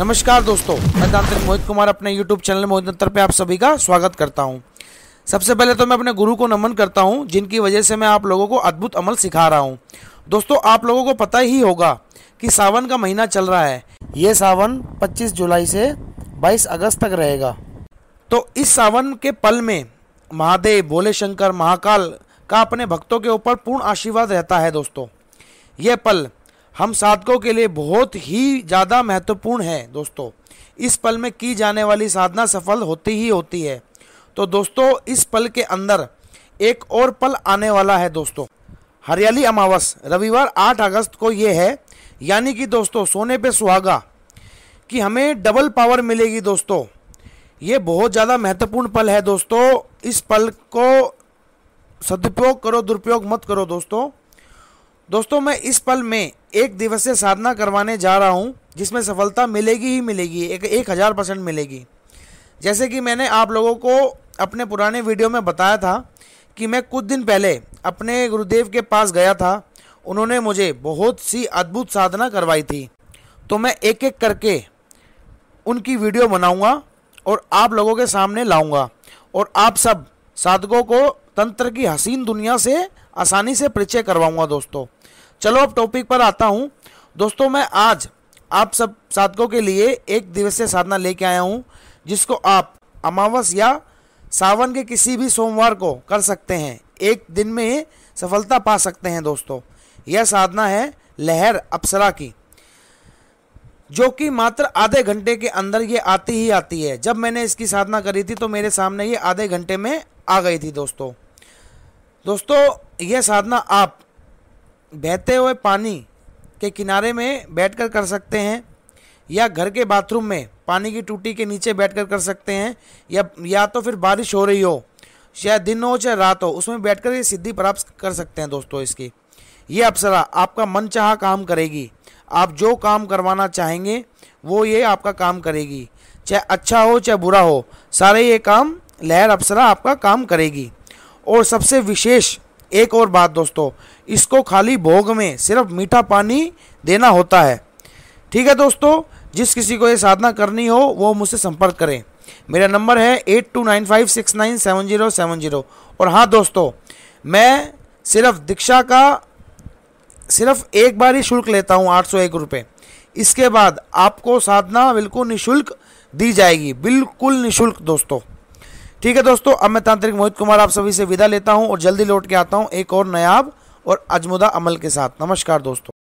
नमस्कार दोस्तों मैं तांत्रिक मोहित कुमार अपने YouTube चैनल मोहित अंतर पे आप सभी का स्वागत करता हूँ सबसे पहले तो मैं अपने गुरु को नमन करता हूँ जिनकी वजह से मैं आप लोगों को अद्भुत अमल सिखा रहा हूँ दोस्तों आप लोगों को पता ही होगा कि सावन का महीना चल रहा है ये सावन 25 जुलाई से 22 अगस्त तक रहेगा तो इस सावन के पल में महादेव भोले शंकर महाकाल का अपने भक्तों के ऊपर पूर्ण आशीर्वाद रहता है दोस्तों ये पल हम साधकों के लिए बहुत ही ज़्यादा महत्वपूर्ण है दोस्तों इस पल में की जाने वाली साधना सफल होती ही होती है तो दोस्तों इस पल के अंदर एक और पल आने वाला है दोस्तों हरियाली अमावस रविवार 8 अगस्त को ये है यानी कि दोस्तों सोने पे सुहागा कि हमें डबल पावर मिलेगी दोस्तों ये बहुत ज़्यादा महत्वपूर्ण पल है दोस्तों इस पल को सदुपयोग करो दुरुपयोग मत करो दोस्तों दोस्तों मैं इस पल में एक दिवसीय साधना करवाने जा रहा हूँ जिसमें सफलता मिलेगी ही मिलेगी एक एक हज़ार परसेंट मिलेगी जैसे कि मैंने आप लोगों को अपने पुराने वीडियो में बताया था कि मैं कुछ दिन पहले अपने गुरुदेव के पास गया था उन्होंने मुझे बहुत सी अद्भुत साधना करवाई थी तो मैं एक एक करके उनकी वीडियो बनाऊंगा और आप लोगों के सामने लाऊंगा और आप सब साधकों को तंत्र की हसीन दुनिया से आसानी से परिचय करवाऊंगा दोस्तों चलो अब टॉपिक पर आता हूँ दोस्तों मैं आज आप सब साधकों के लिए एक दिवसीय साधना लेके आया हूँ जिसको आप अमावस या सावन के किसी भी सोमवार को कर सकते हैं एक दिन में सफलता पा सकते हैं दोस्तों यह साधना है लहर अप्सरा की जो कि मात्र आधे घंटे के अंदर ये आती ही आती है जब मैंने इसकी साधना करी थी तो मेरे सामने ये आधे घंटे में आ गई थी दोस्तों दोस्तों यह साधना आप बहते हुए पानी के किनारे में बैठकर कर सकते हैं या घर के बाथरूम में पानी की टूटी के नीचे बैठकर कर सकते हैं या या तो फिर बारिश हो रही हो चाहे दिन हो चाहे रात हो उसमें बैठकर ये सिद्धि प्राप्त कर सकते हैं दोस्तों इसकी ये अप्सरा आपका मन चाह काम करेगी आप जो काम करवाना चाहेंगे वो ये आपका काम करेगी चाहे अच्छा हो चाहे बुरा हो सारे ये काम लहर अप्सरा आपका काम करेगी और सबसे विशेष एक और बात दोस्तों इसको खाली भोग में सिर्फ मीठा पानी देना होता है ठीक है दोस्तों जिस किसी को ये साधना करनी हो वो मुझसे संपर्क करें मेरा नंबर है eight two nine five six nine seven zero seven zero और हाँ दोस्तों मैं सिर्फ दीक्षा का सिर्फ एक बार ही शुल्क लेता हूँ आठ सौ एक रुपये इसके बाद आपको साधना बिल्कुल निःशुल्क दी जाएगी बिल्कुल निःशुल्क दोस्तों ठीक है दोस्तों अब मैं तांत्रिक मोहित कुमार आप सभी से विदा लेता हूँ और जल्दी लौट के आता हूं एक और नयाब और अजमुदा अमल के साथ नमस्कार दोस्तों